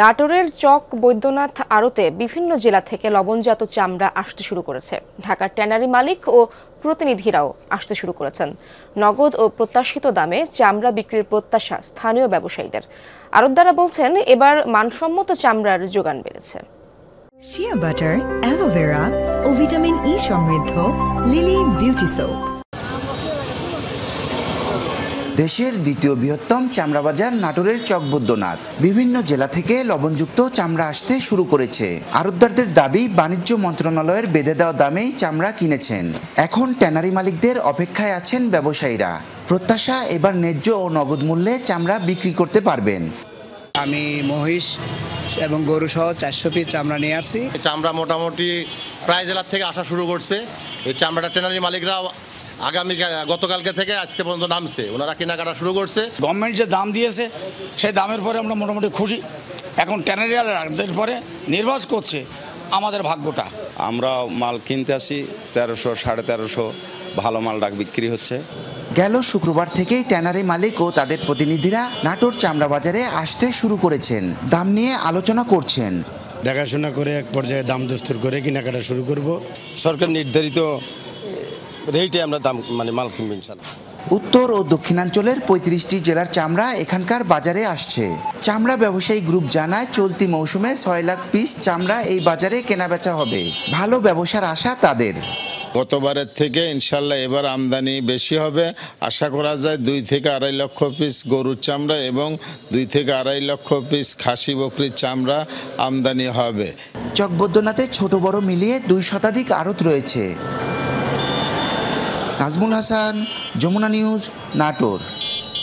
নাটোরের চক বৈদ্যনাথ আড়তে বিভিন্ন জেলা থেকে লবণজাত চামড়া আসতে শুরু করেছে ঢাকার ট্যানারি মালিক ও প্রতিনিধিরাও আসতে শুরু করেছেন নগদ ও প্রত্যাশিত দামে চামড়া বিক্রির প্রত্যাশা স্থানীয় ব্যবসায়ীদের আড়তদারা বলছেন এবার মানসম্মত চামড়ার যোগান বেড়েছে শিয়া বাটার অ্যালোভেরা ও ভিটামিন ই e সমৃদ্ধ লিলি বিউটি সোপ দেশের দ্বিতীয় বৃহত্তম চামড়া বাজার নাটোরের চকবদ্যনাথ বিভিন্ন জেলা থেকে লবণযুক্ত চামড়া আসতে শুরু করেছে আরতদারদের দাবি বাণিজ্য মন্ত্রণালয়ের বেঁধে দেওয়া দামেই চামড়া কিনেছেন এখন ট্যানারি মালিকদের অপেক্ষায় আছেন ব্যবসায়ীরা প্রত্যাশা এবার ন্যায্য ও নগদ মূল্যে চামড়া বিক্রি করতে পারবেন আমি মহিষ এবং গরু সহ চারশো পিস চামড়া নিয়ে আসছি চামড়া মোটামুটি প্রায় জেলার থেকে আসা শুরু করছে এই চামড়াটা ট্যানারি মালিকরা আগামী গতকালকে থেকে আজকে পর্যন্ত নামছে ওনারা কেনাকাটা শুরু করছে গভর্নমেন্ট যে দাম দিয়েছে সেই দামের পরে আমরা মোটামুটি খুশি এখন ট্যানারিয়ালের পরে নির্বাচ করছে আমাদের ভাগ্যটা আমরা মাল কিনতে আসি তেরোশো সাড়ে তেরোশো ভালো মাল ডাক বিক্রি হচ্ছে গেল শুক্রবার থেকেই ট্যানারি মালিক ও তাদের প্রতিনিধিরা নাটোর চামড়া বাজারে আসতে শুরু করেছেন দাম নিয়ে আলোচনা করছেন দেখাশোনা করে এক পর্যায়ে দাম দস্তুর করে কেনাকাটা শুরু করব সরকার নির্ধারিত রেটে আমরা দাম মানে মাল কিনবো ইনশাল্লাহ উত্তর ও দক্ষিণাঞ্চলের পঁয়ত্রিশটি জেলার চামড়া এখানকার বাজারে আসছে চামড়া ব্যবসায়ী গ্রুপ জানায় চলতি মৌসুমে ছয় লাখ পিস চামড়া এই বাজারে কেনাবেচা হবে ভালো ব্যবসার আশা তাদের গতবারের থেকে ইনশাল্লাহ এবার আমদানি বেশি হবে আশা করা যায় দুই থেকে আড়াই লক্ষ পিস গরুর চামড়া এবং দুই থেকে আড়াই লক্ষ পিস খাসি বকরির চামড়া আমদানি হবে চকবদ্যনাথে ছোট বড় মিলিয়ে দুই শতাধিক আড়ত রয়েছে নাজমুল হাসান যমুনা নিউজ নাটোর